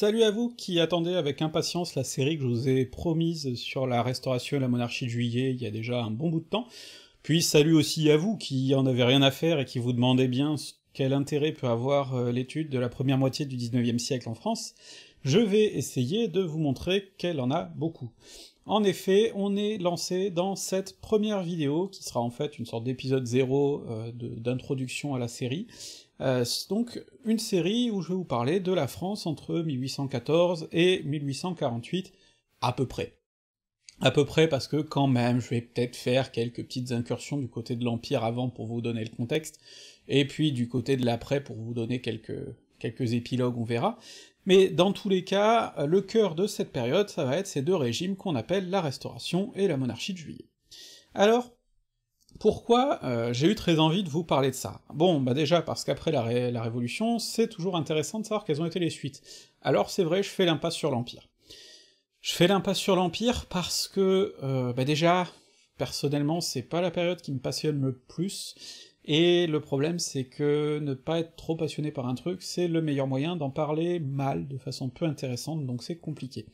Salut à vous qui attendez avec impatience la série que je vous ai promise sur la restauration et la monarchie de juillet il y a déjà un bon bout de temps, puis salut aussi à vous qui en avez rien à faire et qui vous demandez bien quel intérêt peut avoir euh, l'étude de la première moitié du 19e siècle en France, je vais essayer de vous montrer qu'elle en a beaucoup. En effet, on est lancé dans cette première vidéo, qui sera en fait une sorte d'épisode zéro euh, d'introduction à la série, euh, donc une série où je vais vous parler de la France entre 1814 et 1848, à peu près. À peu près parce que quand même, je vais peut-être faire quelques petites incursions du côté de l'Empire avant pour vous donner le contexte, et puis du côté de l'après pour vous donner quelques, quelques épilogues, on verra. Mais dans tous les cas, le cœur de cette période, ça va être ces deux régimes qu'on appelle la Restauration et la Monarchie de Juillet. Alors, pourquoi euh, j'ai eu très envie de vous parler de ça Bon, bah déjà parce qu'après la, Révolution, c'est toujours intéressant de savoir quelles ont été les suites. Alors c'est vrai, je fais l'impasse sur l'Empire. Je fais l'impasse sur l'Empire parce que, euh, bah déjà, personnellement, c'est pas la période qui me passionne le plus, et le problème c'est que ne pas être trop passionné par un truc, c'est le meilleur moyen d'en parler mal, de façon peu intéressante, donc c'est compliqué.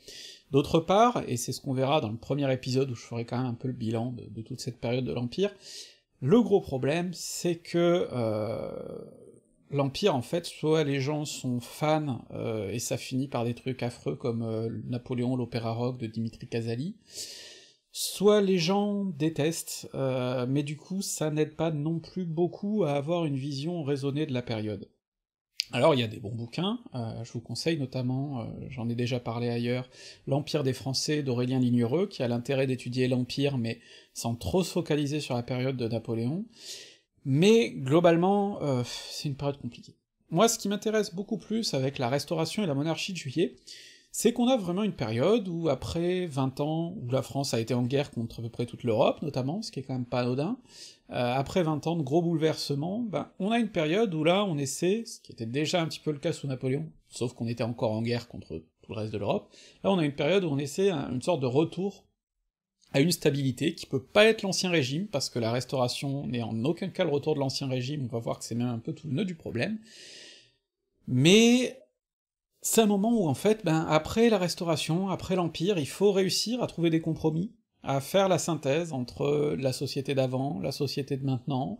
D'autre part, et c'est ce qu'on verra dans le premier épisode où je ferai quand même un peu le bilan de, toute cette période de l'Empire, le gros problème, c'est que euh, l'Empire, en fait, soit les gens sont fans, euh, et ça finit par des trucs affreux comme euh, Napoléon, l'opéra rock de Dimitri Casali, soit les gens détestent, mais du coup ça n'aide pas non plus beaucoup à avoir une vision raisonnée de la période. Alors il y a des bons bouquins, euh, je vous conseille notamment, euh, j'en ai déjà parlé ailleurs, L'Empire des Français d'Aurélien Lignereux, qui a l'intérêt d'étudier l'Empire, mais sans trop se focaliser sur la période de Napoléon, mais globalement, euh, c'est une période compliquée. Moi, ce qui m'intéresse beaucoup plus avec la Restauration et la Monarchie de Juillet, c'est qu'on a vraiment une période où, après 20 ans, où la France a été en guerre contre à peu près toute l'Europe, notamment, ce qui est quand même pas anodin, euh, après 20 ans de gros bouleversements, ben, on a une période où là, on essaie, ce qui était déjà un petit peu le cas sous Napoléon, sauf qu'on était encore en guerre contre tout le reste de l'Europe, là on a une période où on essaie une sorte de retour à une stabilité qui peut pas être l'ancien régime, parce que la restauration n'est en aucun cas le retour de l'ancien régime, on va voir que c'est même un peu tout le nœud du problème, mais c'est un moment où en fait, ben, après la restauration, après l'Empire, il faut réussir à trouver des compromis, à faire la synthèse entre la société d'avant, la société de maintenant,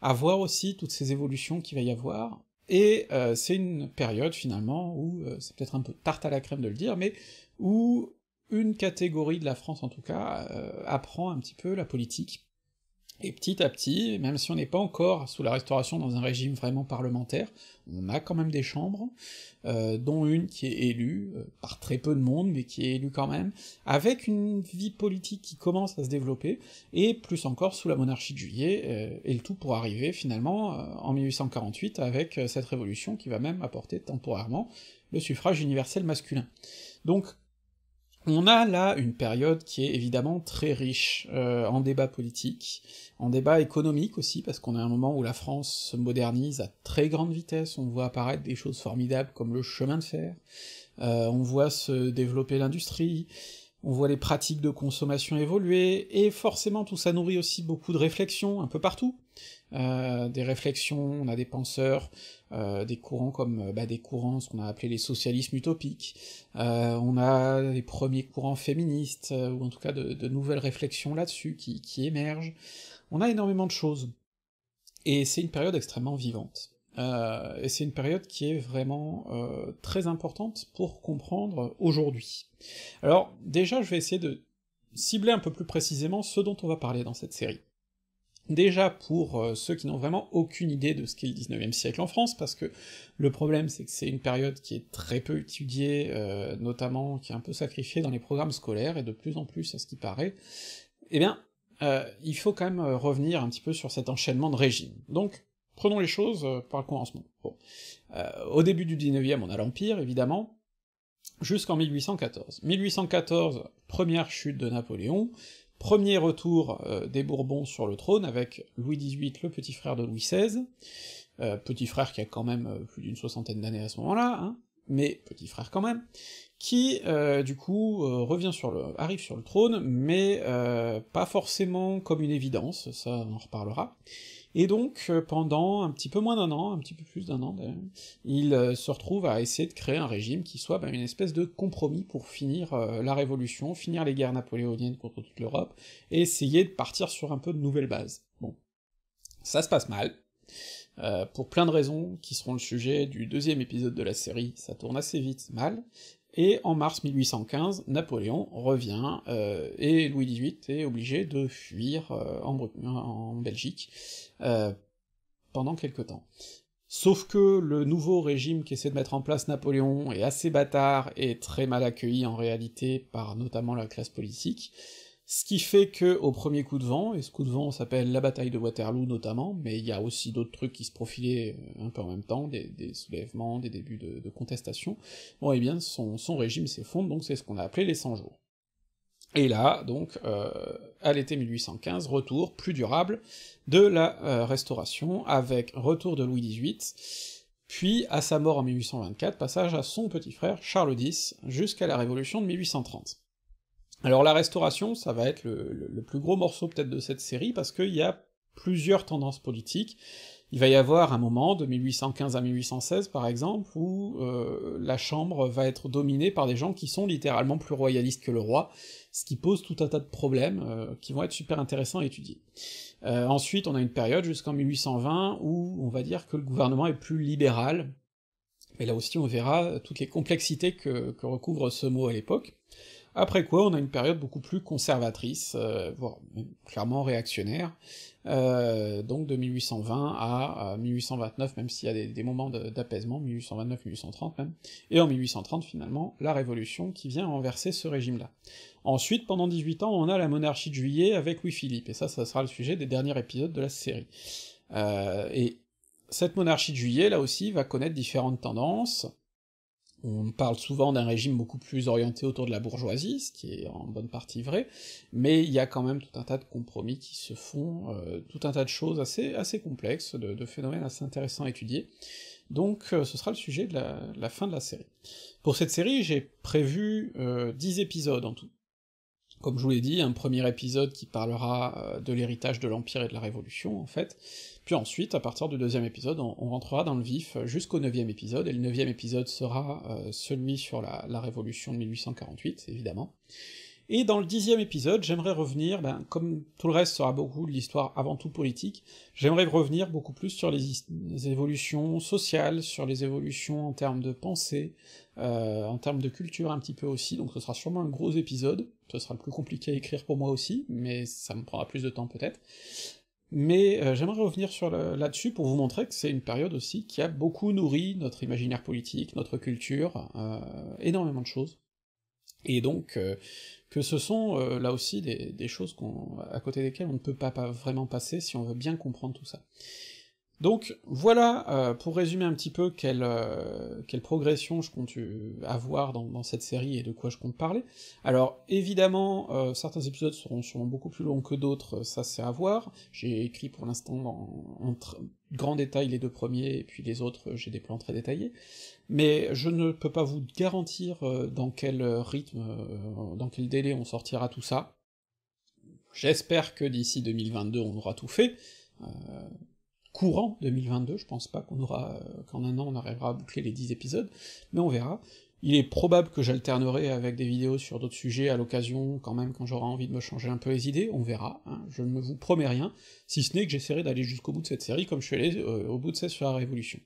à voir aussi toutes ces évolutions qu'il va y avoir, et euh, c'est une période finalement où, euh, c'est peut-être un peu tarte à la crème de le dire, mais où une catégorie de la France en tout cas euh, apprend un petit peu la politique, et petit à petit, même si on n'est pas encore sous la Restauration dans un régime vraiment parlementaire, on a quand même des chambres, euh, dont une qui est élue, euh, par très peu de monde, mais qui est élue quand même, avec une vie politique qui commence à se développer, et plus encore sous la monarchie de juillet, euh, et le tout pour arriver finalement en 1848 avec cette révolution qui va même apporter temporairement le suffrage universel masculin. Donc on a là une période qui est évidemment très riche euh, en débats politiques, en débats économiques aussi, parce qu'on a un moment où la France se modernise à très grande vitesse, on voit apparaître des choses formidables comme le chemin de fer, euh, on voit se développer l'industrie, on voit les pratiques de consommation évoluer, et forcément tout ça nourrit aussi beaucoup de réflexions un peu partout. Euh, des réflexions, on a des penseurs, euh, des courants comme euh, bah, des courants, ce qu'on a appelé les socialismes utopiques, on a les premiers courants féministes, ou en tout cas de, nouvelles réflexions là-dessus qui émergent, on a énormément de choses. Et c'est une période extrêmement vivante. Euh, et c'est une période qui est vraiment euh, très importante pour comprendre aujourd'hui. Alors déjà, je vais essayer de cibler un peu plus précisément ce dont on va parler dans cette série. Déjà pour euh, ceux qui n'ont vraiment aucune idée de ce qu'est le 19e siècle en France, parce que le problème c'est que c'est une période qui est très peu étudiée, notamment qui est un peu sacrifiée dans les programmes scolaires, et de plus en plus à ce qui paraît, eh bien, il faut quand même revenir un petit peu sur cet enchaînement de régimes. Donc, Prenons les choses euh, par le commencement. Bon. Euh, au début du 19e, on a l'Empire, évidemment, jusqu'en 1814. 1814, première chute de Napoléon, premier retour euh, des Bourbons sur le trône avec Louis XVIII, le petit frère de Louis XVI, petit frère qui a quand même plus d'une soixantaine d'années à ce moment-là, hein, mais petit frère quand même, qui du coup revient sur le, arrive sur le trône, mais pas forcément comme une évidence, ça on en reparlera. Et donc, euh, pendant un petit peu moins d'un an, un petit peu plus d'un an il euh, se retrouve à essayer de créer un régime qui soit ben, une espèce de compromis pour finir euh, la Révolution, finir les guerres napoléoniennes contre toute l'Europe, et essayer de partir sur un peu de nouvelles bases. Bon. Ça se passe mal, pour plein de raisons qui seront le sujet du deuxième épisode de la série, ça tourne assez vite mal, et en mars 1815, Napoléon revient, euh, et Louis XVIII est obligé de fuir euh, en, Belgique euh, pendant quelque temps. Sauf que le nouveau régime qu'essaie de mettre en place Napoléon est assez bâtard et très mal accueilli en réalité par notamment la classe politique, ce qui fait que, au premier coup de vent, et ce coup de vent s'appelle la bataille de Waterloo notamment, mais il y a aussi d'autres trucs qui se profilaient euh, un peu en même temps, des, soulèvements, des débuts de, contestation, bon et eh bien son, régime s'effondre, donc c'est ce qu'on a appelé les 100 jours. Et là, donc, euh, à l'été 1815, retour plus durable de la euh, Restauration, avec retour de Louis XVIII, puis à sa mort en 1824, passage à son petit frère Charles X, jusqu'à la Révolution de 1830. Alors la restauration, ça va être le, plus gros morceau peut-être de cette série, parce qu'il y a plusieurs tendances politiques. Il va y avoir un moment, de 1815 à 1816 par exemple, où euh, la Chambre va être dominée par des gens qui sont littéralement plus royalistes que le roi, ce qui pose tout un tas de problèmes euh, qui vont être super intéressants à étudier. Euh, ensuite, on a une période jusqu'en 1820 où on va dire que le gouvernement est plus libéral, mais là aussi on verra toutes les complexités que recouvre ce mot à l'époque après quoi on a une période beaucoup plus conservatrice, euh, voire clairement réactionnaire, euh, donc de 1820 à 1829, euh, même s'il y a des, moments d'apaisement, 1829-1830 même, et en 1830 finalement, la Révolution qui vient renverser ce régime-là. Ensuite, pendant 18 ans, on a la monarchie de juillet avec Louis-Philippe, et ça, ça sera le sujet des derniers épisodes de la série. Euh, et cette monarchie de juillet, là aussi, va connaître différentes tendances, on parle souvent d'un régime beaucoup plus orienté autour de la bourgeoisie, ce qui est en bonne partie vrai, mais il y a quand même tout un tas de compromis qui se font, euh, tout un tas de choses assez, assez complexes, de, phénomènes assez intéressants à étudier, donc euh, ce sera le sujet de la, fin de la série. Pour cette série, j'ai prévu euh, dix 10 épisodes en tout, comme je vous l'ai dit, un premier épisode qui parlera euh, de l'héritage de l'Empire et de la Révolution, en fait, puis ensuite, à partir du deuxième épisode, on, rentrera dans le vif euh, jusqu'au neuvième épisode, et le neuvième épisode sera euh, celui sur la, la Révolution de 1848, évidemment, et dans le dixième épisode, j'aimerais revenir, ben, comme tout le reste sera beaucoup de l'histoire avant tout politique, j'aimerais revenir beaucoup plus sur les, évolutions sociales, sur les évolutions en termes de pensée, euh, en termes de culture un petit peu aussi, donc ce sera sûrement un gros épisode, ce sera plus compliqué à écrire pour moi aussi, mais ça me prendra plus de temps peut-être. Mais euh, j'aimerais revenir sur là-dessus pour vous montrer que c'est une période aussi qui a beaucoup nourri notre imaginaire politique, notre culture, euh, énormément de choses et donc euh, que ce sont euh, là aussi des, choses choses à côté desquelles on ne peut pas, vraiment passer si on veut bien comprendre tout ça. Donc voilà, euh, pour résumer un petit peu quelle, euh, progression je compte euh, avoir dans, cette série et de quoi je compte parler. Alors évidemment, certains épisodes seront sûrement beaucoup plus longs que d'autres, ça c'est à voir. J'ai écrit pour l'instant en grand détail les deux premiers, et puis les autres j'ai des plans très détaillés, mais je ne peux pas vous garantir dans quel rythme, dans quel délai on sortira tout ça. J'espère que d'ici 2022 on aura tout fait courant 2022, je pense pas qu'on aura, euh, qu'en un an on arrivera à boucler les 10 épisodes, mais on verra. Il est probable que j'alternerai avec des vidéos sur d'autres sujets à l'occasion, quand même, quand j'aurai envie de me changer un peu les idées, on verra, hein. je ne vous promets rien, si ce n'est que j'essaierai d'aller jusqu'au bout de cette série, comme je suis allé euh, au bout de celle sur la Révolution.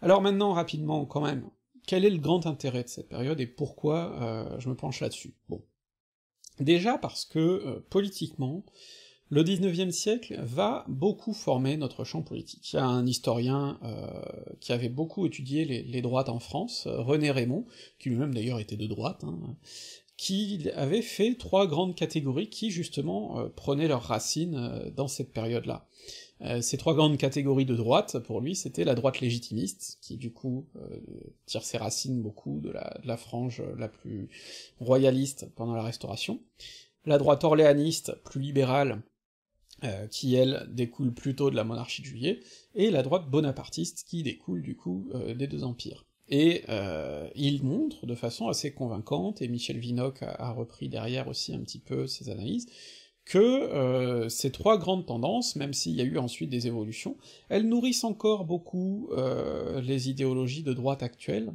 Alors maintenant, rapidement, quand même, quel est le grand intérêt de cette période et pourquoi euh, je me penche là-dessus Bon. Déjà parce que, politiquement, le 19e siècle va beaucoup former notre champ politique. Il y a un historien euh, qui avait beaucoup étudié les, droites en France, euh, René Raymond, qui lui-même d'ailleurs était de droite, hein, qui avait fait trois grandes catégories qui justement euh, prenaient leurs racines dans cette période-là. ces trois grandes catégories de droite, pour lui, c'était la droite légitimiste, qui du coup tire ses racines beaucoup de la, frange la plus royaliste pendant la Restauration, la droite orléaniste, plus libérale, euh, qui elle découle plutôt de la monarchie de juillet, et la droite bonapartiste qui découle du coup euh, des deux empires. Et euh, il montre de façon assez convaincante, et Michel Vinocq a, repris derrière aussi un petit peu ses analyses, que ces trois grandes tendances, même s'il y a eu ensuite des évolutions, elles nourrissent encore beaucoup les idéologies de droite actuelles,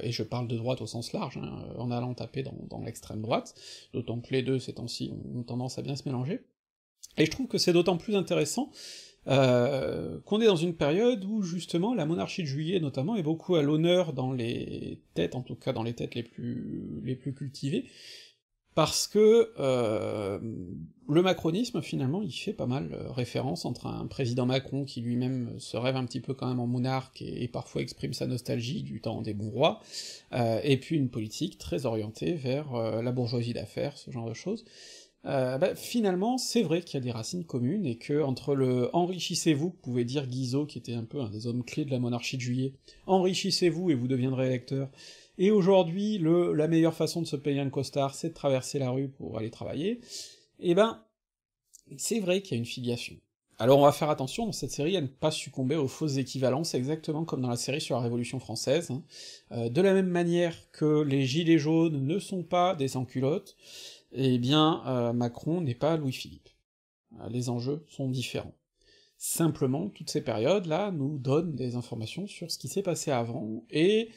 et je parle de droite au sens large, hein, en allant taper dans, dans l'extrême droite, d'autant que les deux ces temps-ci ont tendance à bien se mélanger, et je trouve que c'est d'autant plus intéressant euh, qu'on est dans une période où justement la monarchie de juillet notamment est beaucoup à l'honneur dans les têtes, en tout cas dans les têtes les plus, les plus cultivées, parce que euh, le macronisme finalement il fait pas mal euh, référence entre un président Macron qui lui-même se rêve un petit peu quand même en monarque et, parfois exprime sa nostalgie du temps des bons rois, euh, et puis une politique très orientée vers la bourgeoisie d'affaires, ce genre de choses. Euh, bah, finalement, c'est vrai qu'il y a des racines communes, et que entre le « enrichissez-vous », pouvait dire Guizot, qui était un peu un des hommes clés de la monarchie de juillet, « enrichissez-vous et vous deviendrez électeur », et aujourd'hui, le « la meilleure façon de se payer un costard, c'est de traverser la rue pour aller travailler », eh ben, c'est vrai qu'il y a une filiation. Alors on va faire attention dans cette série à ne pas succomber aux fausses équivalences, exactement comme dans la série sur la Révolution française, hein. euh, de la même manière que les gilets jaunes ne sont pas des sans-culottes, eh bien euh, Macron n'est pas Louis-Philippe. Euh, les enjeux sont différents. Simplement, toutes ces périodes-là nous donnent des informations sur ce qui s'est passé avant, et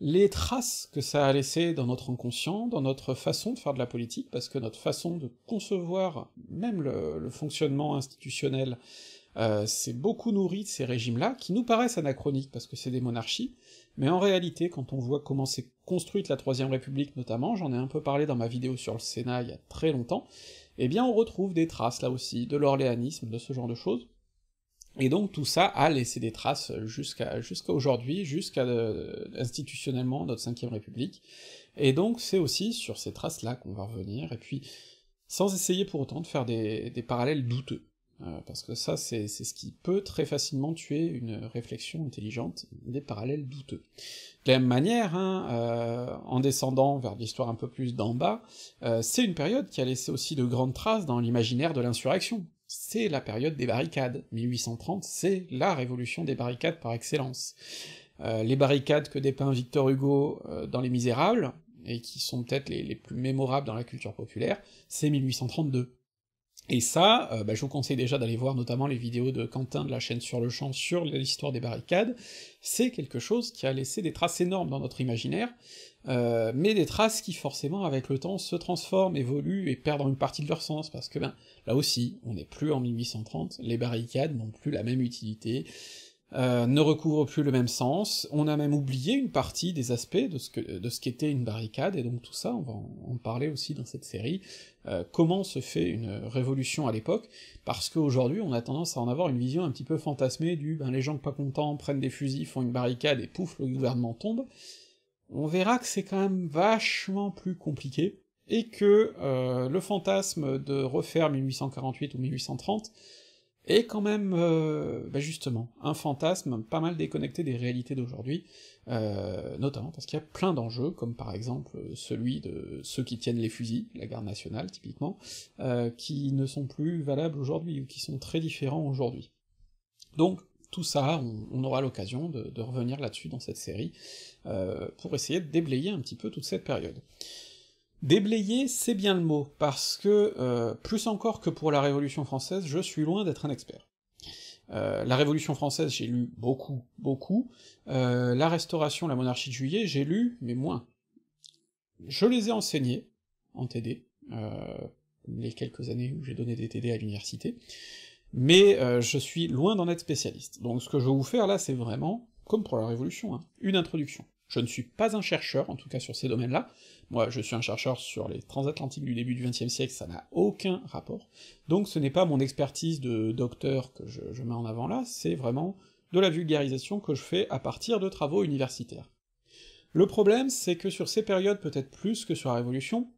les traces que ça a laissées dans notre inconscient, dans notre façon de faire de la politique, parce que notre façon de concevoir même le, fonctionnement institutionnel, euh, s'est c'est beaucoup nourri de ces régimes-là, qui nous paraissent anachroniques parce que c'est des monarchies, mais en réalité, quand on voit comment s'est construite la Troisième République notamment, j'en ai un peu parlé dans ma vidéo sur le Sénat il y a très longtemps, eh bien on retrouve des traces là aussi, de l'orléanisme, de ce genre de choses, et donc tout ça a laissé des traces jusqu'à jusqu'à aujourd'hui, jusqu'à euh, institutionnellement notre Cinquième République, et donc c'est aussi sur ces traces-là qu'on va revenir, et puis sans essayer pour autant de faire des parallèles douteux. Euh, parce que ça, c'est ce qui peut très facilement tuer une réflexion intelligente, des parallèles douteux. De la même manière, hein, euh, en descendant vers l'histoire un peu plus d'en bas, euh, c'est une période qui a laissé aussi de grandes traces dans l'imaginaire de l'insurrection. C'est la période des barricades. 1830, c'est la révolution des barricades par excellence. les barricades que dépeint Victor Hugo dans Les Misérables, et qui sont peut-être les plus mémorables dans la culture populaire, c'est 1832. Et ça, euh, bah, je vous conseille déjà d'aller voir notamment les vidéos de Quentin de la chaîne Sur le Champ sur l'histoire des barricades, c'est quelque chose qui a laissé des traces énormes dans notre imaginaire, euh, mais des traces qui forcément avec le temps se transforment, évoluent et perdent une partie de leur sens, parce que ben là aussi, on n'est plus en 1830, les barricades n'ont plus la même utilité, euh, ne recouvre plus le même sens, on a même oublié une partie des aspects de ce, que, de ce qu'était une barricade, et donc tout ça, on va en parler aussi dans cette série, euh, comment se fait une révolution à l'époque, parce qu'aujourd'hui on a tendance à en avoir une vision un petit peu fantasmée du ben les gens pas contents prennent des fusils, font une barricade, et pouf, le gouvernement tombe, on verra que c'est quand même vachement plus compliqué, et que euh, le fantasme de refaire 1848 ou 1830 et quand même, euh, bah justement, un fantasme pas mal déconnecté des réalités d'aujourd'hui, euh, notamment parce qu'il y a plein d'enjeux, comme par exemple euh, celui de ceux qui tiennent les fusils, la garde nationale typiquement, qui ne sont plus valables aujourd'hui, ou qui sont très différents aujourd'hui. Donc, tout ça, on, aura l'occasion de, de, revenir là-dessus dans cette série, pour essayer de déblayer un petit peu toute cette période. Déblayer, c'est bien le mot, parce que, euh, plus encore que pour la Révolution française, je suis loin d'être un expert. Euh, la Révolution française, j'ai lu beaucoup, beaucoup, euh, la Restauration, la Monarchie de Juillet, j'ai lu, mais moins. Je les ai enseignés, en TD, les quelques années où j'ai donné des TD à l'université, mais je suis loin d'en être spécialiste, donc ce que je vais vous faire là, c'est vraiment, comme pour la Révolution, hein, une introduction. Je ne suis pas un chercheur, en tout cas sur ces domaines-là, moi je suis un chercheur sur les transatlantiques du début du XXe siècle, ça n'a aucun rapport, donc ce n'est pas mon expertise de docteur que je, je mets en avant là, c'est vraiment de la vulgarisation que je fais à partir de travaux universitaires. Le problème, c'est que sur ces périodes, peut-être plus que sur la Révolution,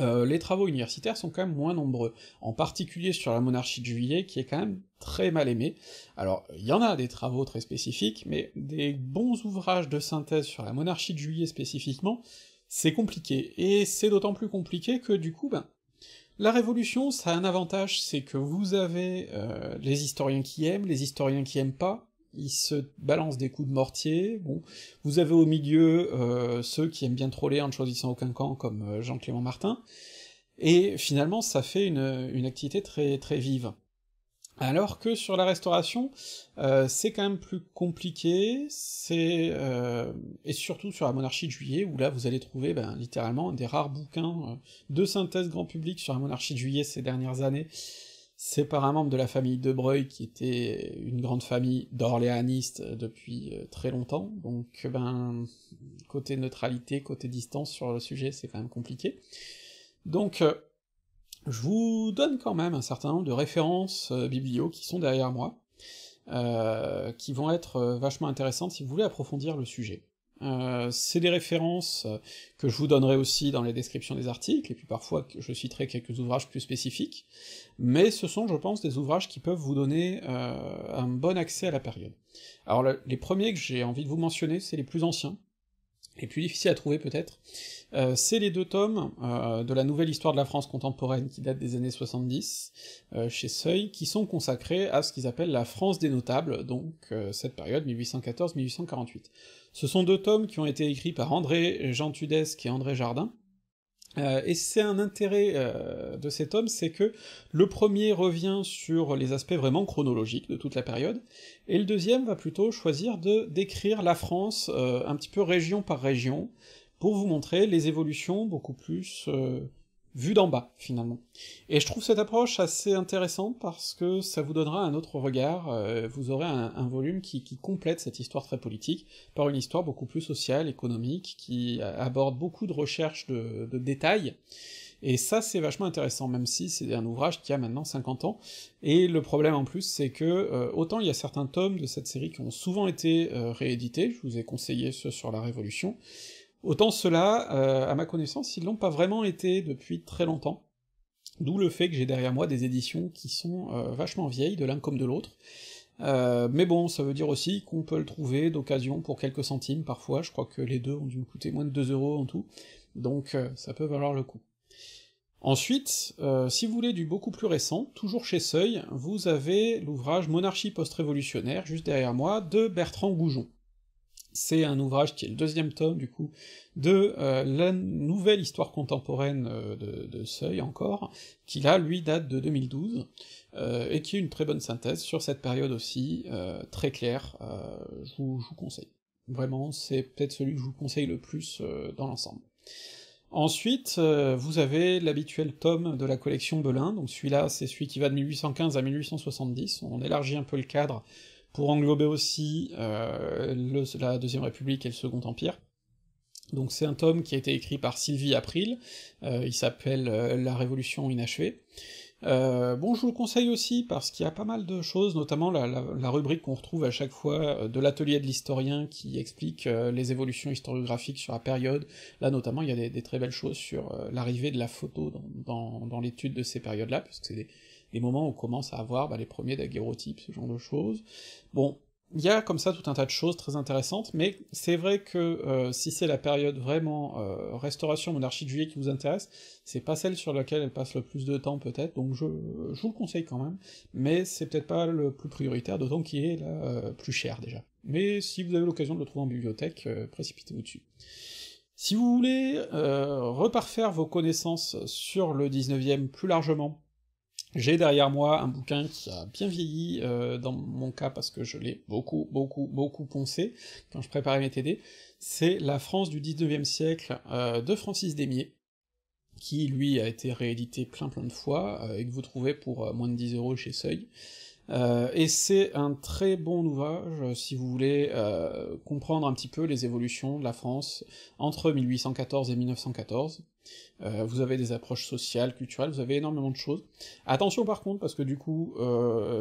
euh, les travaux universitaires sont quand même moins nombreux, en particulier sur la monarchie de juillet, qui est quand même très mal aimée. Alors, il y en a des travaux très spécifiques, mais des bons ouvrages de synthèse sur la monarchie de juillet spécifiquement, c'est compliqué, et c'est d'autant plus compliqué que du coup, ben, la Révolution, ça a un avantage, c'est que vous avez euh, les historiens qui aiment, les historiens qui aiment pas, il se balance des coups de mortier. Bon, vous avez au milieu euh, ceux qui aiment bien troller en ne choisissant aucun camp, comme euh, Jean-Clément Martin, et finalement ça fait une, une, activité très très vive. Alors que sur la restauration, euh, c'est quand même plus compliqué, c'est et surtout sur la monarchie de juillet, où là vous allez trouver ben, littéralement des rares bouquins de synthèse grand public sur la monarchie de juillet ces dernières années, c'est par un membre de la famille de Breuil, qui était une grande famille d'orléanistes euh, depuis euh, très longtemps, donc euh, ben, côté neutralité, côté distance sur le sujet, c'est quand même compliqué. Donc, je vous donne quand même un certain nombre de références euh, qui sont derrière moi, qui vont être vachement intéressantes si vous voulez approfondir le sujet. Euh, c'est des références que je vous donnerai aussi dans les descriptions des articles, et puis parfois je citerai quelques ouvrages plus spécifiques, mais ce sont, je pense, des ouvrages qui peuvent vous donner euh, un bon accès à la période. Alors les premiers que j'ai envie de vous mentionner, c'est les plus anciens, et plus difficile à trouver peut-être, euh, c'est les deux tomes euh, de la nouvelle histoire de la France contemporaine qui date des années 70 euh, chez Seuil, qui sont consacrés à ce qu'ils appellent la France des notables, donc cette période 1814-1848. Ce sont deux tomes qui ont été écrits par André Jean Tudesque et André Jardin, euh, et c'est un intérêt euh, de cet homme, c'est que le premier revient sur les aspects vraiment chronologiques de toute la période, et le deuxième va plutôt choisir de décrire la France euh, un petit peu région par région, pour vous montrer les évolutions beaucoup plus vu d'en bas, finalement. Et je trouve cette approche assez intéressante parce que ça vous donnera un autre regard, euh, vous aurez un, volume qui, complète cette histoire très politique par une histoire beaucoup plus sociale, économique, qui aborde beaucoup de recherches de, détails, et ça c'est vachement intéressant, même si c'est un ouvrage qui a maintenant 50 ans, et le problème en plus c'est que, euh, autant il y a certains tomes de cette série qui ont souvent été euh, réédités, je vous ai conseillé ceux sur la Révolution, Autant cela, euh, à ma connaissance, ils l'ont pas vraiment été depuis très longtemps, d'où le fait que j'ai derrière moi des éditions qui sont euh, vachement vieilles, de l'un comme de l'autre, euh, mais bon, ça veut dire aussi qu'on peut le trouver d'occasion pour quelques centimes parfois, je crois que les deux ont dû me coûter moins de 2 euros en tout, donc ça peut valoir le coup. Ensuite, si vous voulez du beaucoup plus récent, toujours chez Seuil, vous avez l'ouvrage Monarchie post-révolutionnaire, juste derrière moi, de Bertrand Goujon. C'est un ouvrage qui est le deuxième tome, du coup, de euh, la nouvelle histoire contemporaine euh, de, Seuil, encore, qui là, lui, date de 2012, euh, et qui est une très bonne synthèse sur cette période aussi, très claire, je vous, conseille. Vraiment, c'est peut-être celui que je vous conseille le plus dans l'ensemble. Ensuite, vous avez l'habituel tome de la collection Belin, donc celui-là, c'est celui qui va de 1815 à 1870, on élargit un peu le cadre pour englober aussi euh, la Deuxième République et le Second Empire. Donc c'est un tome qui a été écrit par Sylvie April, euh, il s'appelle euh, La Révolution inachevée. bon, je vous le conseille aussi parce qu'il y a pas mal de choses, notamment la, rubrique qu'on retrouve à chaque fois de l'atelier de l'historien qui explique les évolutions historiographiques sur la période. Là notamment, il y a des, très belles choses sur l'arrivée de la photo dans, l'étude de ces périodes-là, puisque c'est des, les moments où on commence à avoir bah, les premiers daguerreotypes, ce genre de choses. Bon, il y a comme ça tout un tas de choses très intéressantes, mais c'est vrai que euh, si c'est la période vraiment euh, restauration monarchie de juillet qui vous intéresse, c'est pas celle sur laquelle elle passe le plus de temps peut-être, donc je, je, vous le conseille quand même, mais c'est peut-être pas le plus prioritaire, d'autant qu'il est la euh, plus cher déjà. Mais si vous avez l'occasion de le trouver en bibliothèque, précipitez-vous dessus. Si vous voulez reparfaire vos connaissances sur le 19e plus largement, j'ai derrière moi un bouquin qui a bien vieilli, euh, dans mon cas parce que je l'ai beaucoup, beaucoup, beaucoup poncé quand je préparais mes TD, c'est La France du 19e siècle euh, de Francis Démier, qui lui a été réédité plein plein de fois, euh, et que vous trouvez pour moins de 10 euros chez Seuil, euh, et c'est un très bon ouvrage euh, si vous voulez euh, comprendre un petit peu les évolutions de la France entre 1814 et 1914. vous avez des approches sociales, culturelles, vous avez énormément de choses. Attention par contre, parce que du coup,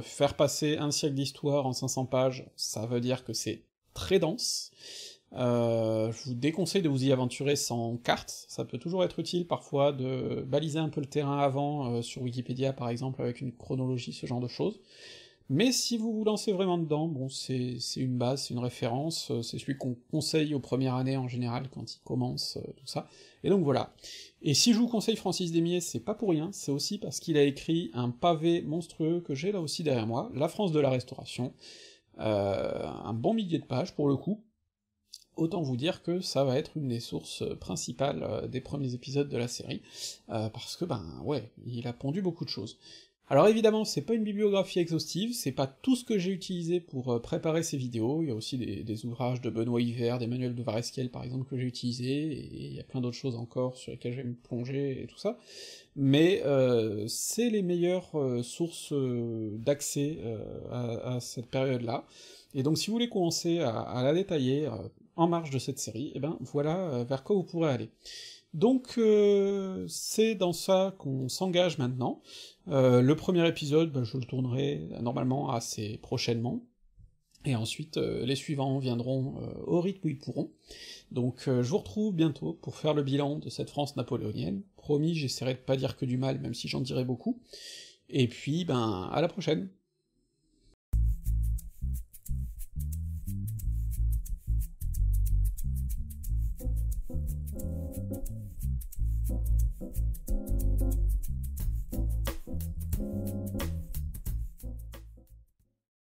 faire passer un siècle d'histoire en 500 pages, ça veut dire que c'est très dense. je vous déconseille de vous y aventurer sans carte, ça peut toujours être utile parfois de baliser un peu le terrain avant, sur Wikipédia par exemple, avec une chronologie, ce genre de choses. Mais si vous vous lancez vraiment dedans, bon, c'est une base, c'est une référence, euh, c'est celui qu'on conseille aux premières années en général quand il commence, euh, tout ça. Et donc voilà. Et si je vous conseille Francis Desmiers, c'est pas pour rien, c'est aussi parce qu'il a écrit un pavé monstrueux que j'ai là aussi derrière moi, La France de la Restauration, euh, un bon millier de pages pour le coup. Autant vous dire que ça va être une des sources principales des premiers épisodes de la série, parce que ben ouais, il a pondu beaucoup de choses. Alors évidemment, c'est pas une bibliographie exhaustive, c'est pas tout ce que j'ai utilisé pour euh, préparer ces vidéos, il y a aussi des, ouvrages de Benoît Hiver, des manuels de Varesquiel par exemple que j'ai utilisés, et il y a plein d'autres choses encore sur lesquelles vais me plonger et tout ça, mais euh, c'est les meilleures euh, sources d'accès à, cette période-là, et donc si vous voulez commencer à, à la détailler en marge de cette série, et eh ben voilà vers quoi vous pourrez aller. Donc euh, c'est dans ça qu'on s'engage maintenant. Euh, le premier épisode, bah, je le tournerai euh, normalement assez prochainement, et ensuite les suivants viendront au rythme où ils pourront. Donc je vous retrouve bientôt pour faire le bilan de cette France napoléonienne. Promis, j'essaierai de pas dire que du mal, même si j'en dirai beaucoup. Et puis, ben, à la prochaine